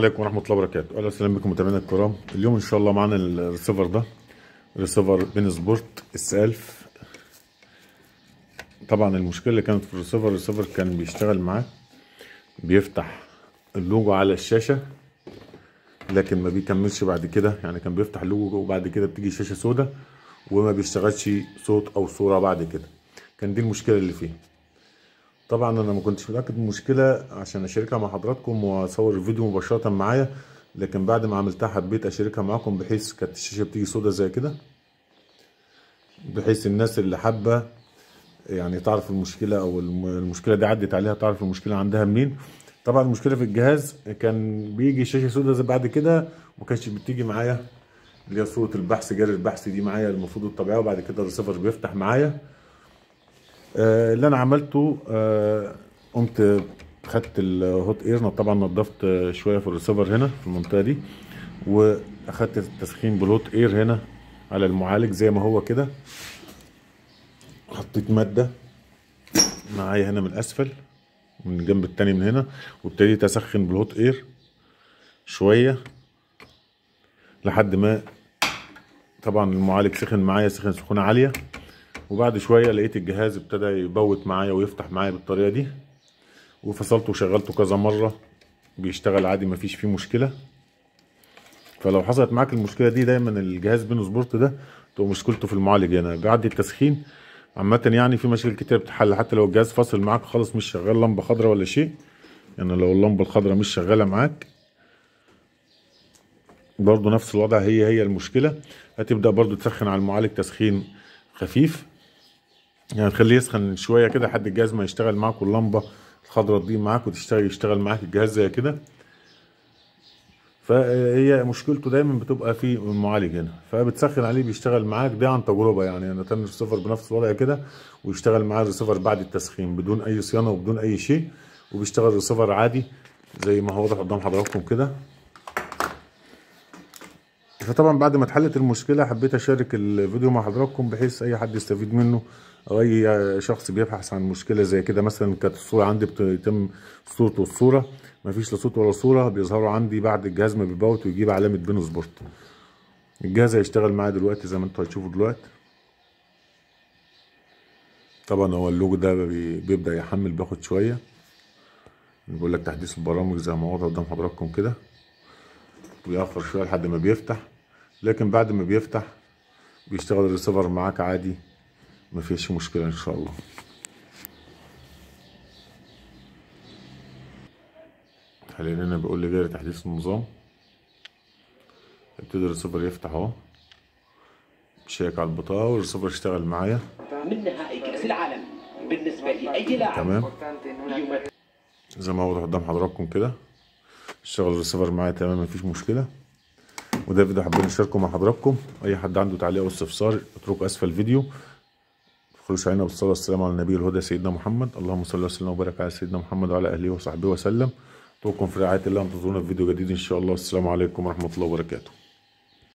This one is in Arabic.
السلام عليكم ورحمة الله وبركاته، أهلا وسهلا بكم متابعينا الكرام، اليوم إن شاء الله معانا الريسيفر ده ريسيفر بين سبورت اس 1000 طبعا المشكلة اللي كانت في الريسيفر الريسيفر كان بيشتغل معاه بيفتح اللوجو على الشاشة لكن ما بيكملش بعد كده يعني كان بيفتح اللوجو وبعد كده بتيجي شاشة سودة وما بيشتغلش صوت أو صورة بعد كده كان دي المشكلة اللي فيه طبعا انا ما كنتش متاكد من المشكله عشان اشاركها مع حضراتكم واصور الفيديو مباشره معايا لكن بعد ما عملتها حبيت اشاركها معاكم بحيث كانت الشاشه بتيجي سودا زي كده بحيث الناس اللي حابه يعني تعرف المشكله او المشكله دي عدت عليها تعرف المشكله عندها منين طبعا المشكله في الجهاز كان بيجي الشاشه سودا زي بعد كده ما كانتش بتيجي معايا اللي هي صوره البحث جاري البحث دي معايا المفروض الطبيعيه وبعد كده الريسيفر بيفتح معايا آه، اللي انا عملته آه، قمت خدت الهوت اير طبعا نضفت آه، شويه في الريسيفر هنا في المنطقه دي واخدت التسخين بالهوت اير هنا على المعالج زي ما هو كده حطيت ماده معايا هنا من الاسفل من الجنب التاني من هنا وابتديت اسخن بالهوت اير شويه لحد ما طبعا المعالج سخن معايا سخن سخونه عاليه وبعد شويه لقيت الجهاز ابتدى يبوت معايا ويفتح معايا بالطريقه دي وفصلته وشغلته كذا مره بيشتغل عادي مفيش فيه مشكله فلو حصلت معاك المشكله دي دايما الجهاز بينو سبورت ده تبقى مشكلته في المعالج هنا يعني بعد التسخين عامه يعني في مشاكل كتير بتتحل حتى لو الجهاز فاصل معاك خالص مش شغال لمبه خضراء ولا شيء يعني لو اللمبه الخضراء مش شغاله معاك برضو نفس الوضع هي هي المشكله هتبدا برضو تسخن على المعالج تسخين خفيف يعني تخليه يسخن شويه كده لحد الجهاز ما يشتغل معاك واللمبه الخضراء دي معاك وتشتغل يشتغل معاك الجهاز زي كده فهي مشكلته دايما بتبقى في المعالج هنا فبتسخن عليه بيشتغل معاك ده عن تجربه يعني انا تم الريسيفر بنفس الوضع كده ويشتغل معاه الريسيفر بعد التسخين بدون اي صيانه وبدون اي شيء وبيشتغل ريسيفر عادي زي ما هو واضح قدام حضراتكم كده فطبعا بعد ما اتحلت المشكله حبيت اشارك الفيديو مع حضراتكم بحيث اي حد يستفيد منه او اي شخص بيبحث عن مشكله زي كده مثلا كانت الصوره عندي بتتم صوت والصوره مفيش لا صوت ولا صوره بيظهروا عندي بعد الجهاز ما بيبوت ويجيب علامه بينو سبورت الجهاز هيشتغل معايا دلوقتي زي ما انتوا هتشوفوا دلوقتي طبعا هو اللوجو ده بيبدا يحمل بياخد شويه بيقول لك تحديث البرامج زي ما هو قدام حضراتكم كده ويأخر شويه لحد ما بيفتح لكن بعد ما بيفتح بيشتغل الريسيفر معاك عادي مفيش مشكلة ان شاء الله حاليا انا بقول لي غير تحديث النظام ابتدي الريسيفر يفتح اهو شيك على البطاقة والريسيفر اشتغل معايا كاس العالم بالنسبة لاعب تمام زي ما هو قدام حضراتكم كده اشتغل الريسيفر معايا تمام مفيش مشكلة وده فيديو حابين نشاركه مع حضراتكم اي حد عنده تعليق او استفسار اتركه اسفل الفيديو خلوش علينا بالصلاة والسلام على النبي الهدى سيدنا محمد اللهم صل وسلم وبارك على سيدنا محمد وعلى أهله وصحبه وسلم أترككم في رعاية الله انتظرونا في فيديو جديد إن شاء الله والسلام عليكم ورحمة الله وبركاته